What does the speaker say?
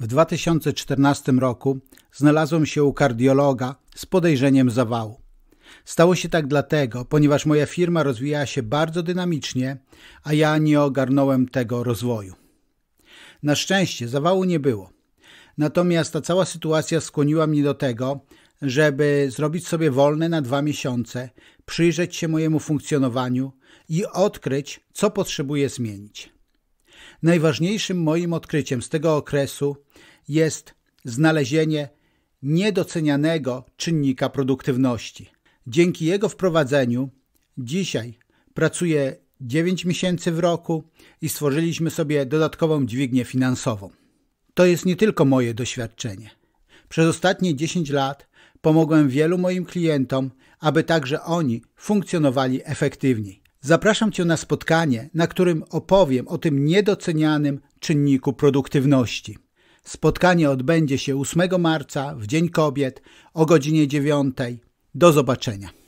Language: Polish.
W 2014 roku znalazłem się u kardiologa z podejrzeniem zawału. Stało się tak dlatego, ponieważ moja firma rozwijała się bardzo dynamicznie, a ja nie ogarnąłem tego rozwoju. Na szczęście zawału nie było. Natomiast ta cała sytuacja skłoniła mnie do tego, żeby zrobić sobie wolne na dwa miesiące, przyjrzeć się mojemu funkcjonowaniu i odkryć, co potrzebuję zmienić. Najważniejszym moim odkryciem z tego okresu jest znalezienie niedocenianego czynnika produktywności. Dzięki jego wprowadzeniu dzisiaj pracuję 9 miesięcy w roku i stworzyliśmy sobie dodatkową dźwignię finansową. To jest nie tylko moje doświadczenie. Przez ostatnie 10 lat pomogłem wielu moim klientom, aby także oni funkcjonowali efektywniej. Zapraszam Cię na spotkanie, na którym opowiem o tym niedocenianym czynniku produktywności. Spotkanie odbędzie się 8 marca w Dzień Kobiet o godzinie 9. Do zobaczenia.